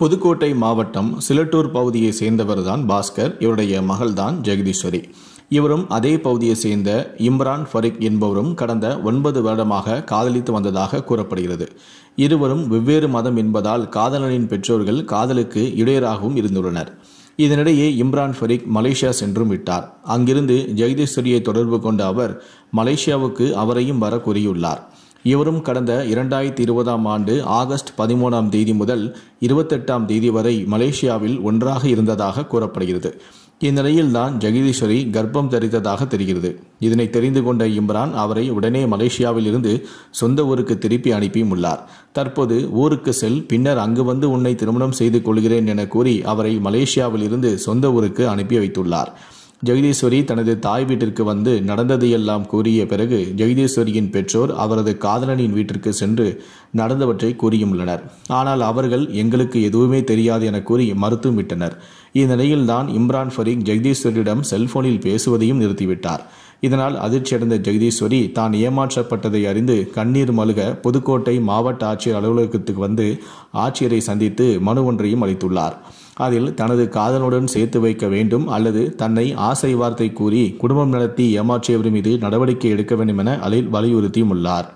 புதுக்கோட்டை மாவட்டம் சிலட்டூர் பகுதியை சேர்ந்தவர் தான் பாஸ்கர் இவருடைய மகள்தான் ஜெகதீஸ்வரி இவரும் அதே பகுதியை சேர்ந்த இம்ரான் ஃபரிக் என்பவரும் கடந்த ஒன்பது வருடமாக காதலித்து வந்ததாக கூறப்படுகிறது இருவரும் வெவ்வேறு மதம் என்பதால் காதலனின் பெற்றோர்கள் காதலுக்கு இடையராகவும் இருந்துள்ளனர் இதனிடையே இம்ரான் ஃபரிக் மலேசியா சென்றும் விட்டார் அங்கிருந்து ஜெகதீஸ்வரியை தொடர்பு கொண்ட அவர் மலேசியாவுக்கு அவரையும் வர கூறியுள்ளார் இவரும் கடந்த இரண்டாயிரத்தி இருபதாம் ஆண்டு ஆகஸ்ட் பதிமூணாம் தேதி முதல் இருபத்தெட்டாம் தேதி வரை மலேசியாவில் ஒன்றாக இருந்ததாக கூறப்படுகிறது இந்நிலையில்தான் ஜெகதீஸ்வரி கர்ப்பம் தரித்ததாக தெரிகிறது இதனை தெரிந்து கொண்ட இம்ரான் அவரை உடனே மலேசியாவில் இருந்து சொந்த ஊருக்கு திருப்பி அனுப்பியும் உள்ளார் தற்போது ஊருக்கு செல் பின்னர் அங்கு வந்து உன்னை திருமணம் செய்து கொள்கிறேன் என கூறி அவரை மலேசியாவில் இருந்து சொந்த ஊருக்கு அனுப்பி வைத்துள்ளார் ஜெகதீஸ்வரி தனது தாய் வீட்டிற்கு வந்து நடந்ததையெல்லாம் கூறிய பிறகு ஜெகதீஸ்வரியின் பெற்றோர் அவரது காதலனின் வீட்டிற்கு சென்று நடந்தவற்றை கூறியுள்ளனர் ஆனால் அவர்கள் எங்களுக்கு எதுவுமே தெரியாது என கூறி மறுத்துவிட்டனர் விட்டனர் தான் இம்ரான் ஃபரீக் ஜெகதீஸ்வரியிடம் செல்போனில் பேசுவதையும் நிறுத்திவிட்டார் இதனால் அதிர்ச்சியடைந்த ஜெகதீஸ்வரி தான் ஏமாற்றப்பட்டதை அறிந்து கண்ணீர் மல்க புதுக்கோட்டை மாவட்ட ஆட்சியர் அலுவலகத்துக்கு வந்து ஆட்சியரை சந்தித்து மனு ஒன்றையும் அளித்துள்ளார் அதில் தனது காதலுடன் சேர்த்து வைக்க வேண்டும் அல்லது தன்னை ஆசை வார்த்தை கூறி குடும்பம் நடத்தி ஏமாற்றியவர் மீது நடவடிக்கை எடுக்க வேண்டும் என அலில் வலியுறுத்தியுள்ளார்